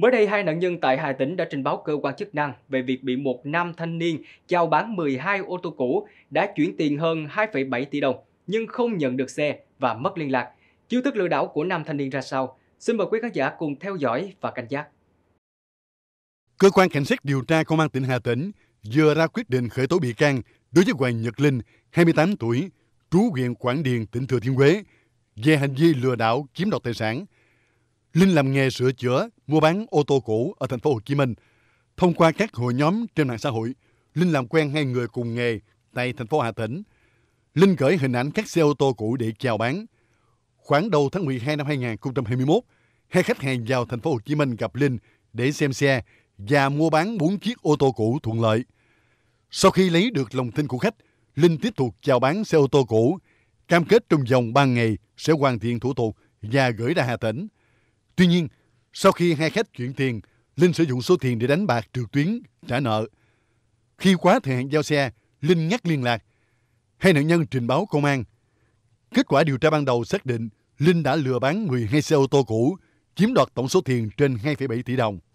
Mới đây, hai nạn nhân tại Hà Tĩnh đã trình báo cơ quan chức năng về việc bị một nam thanh niên chào bán 12 ô tô cũ đã chuyển tiền hơn 2,7 tỷ đồng nhưng không nhận được xe và mất liên lạc. Chiêu thức lừa đảo của nam thanh niên ra sao? Xin mời quý khán giả cùng theo dõi và cảnh giác. Cơ quan Cảnh sát điều tra Công an tỉnh Hà Tĩnh vừa ra quyết định khởi tố bị can đối với Hoàng Nhật Linh, 28 tuổi, trú huyện Quảng Điền, tỉnh Thừa Thiên Huế, về hành vi lừa đảo chiếm đoạt tài sản – Linh làm nghề sửa chữa, mua bán ô tô cũ ở thành phố Hồ Chí Minh. Thông qua các hội nhóm trên mạng xã hội, Linh làm quen hai người cùng nghề tại thành phố Hà Tĩnh. Linh gửi hình ảnh các xe ô tô cũ để chào bán. Khoảng đầu tháng 12 năm 2021, hai khách hàng vào thành phố Hồ Chí Minh gặp Linh để xem xe và mua bán bốn chiếc ô tô cũ thuận lợi. Sau khi lấy được lòng tin của khách, Linh tiếp tục chào bán xe ô tô cũ, cam kết trong vòng 3 ngày sẽ hoàn thiện thủ tục và gửi ra Hà Tĩnh. Tuy nhiên, sau khi hai khách chuyển tiền, Linh sử dụng số tiền để đánh bạc trực tuyến, trả nợ. Khi quá thời hạn giao xe, Linh ngắt liên lạc. Hai nạn nhân trình báo công an. Kết quả điều tra ban đầu xác định Linh đã lừa bán 12 xe ô tô cũ, chiếm đoạt tổng số tiền trên 2,7 tỷ đồng.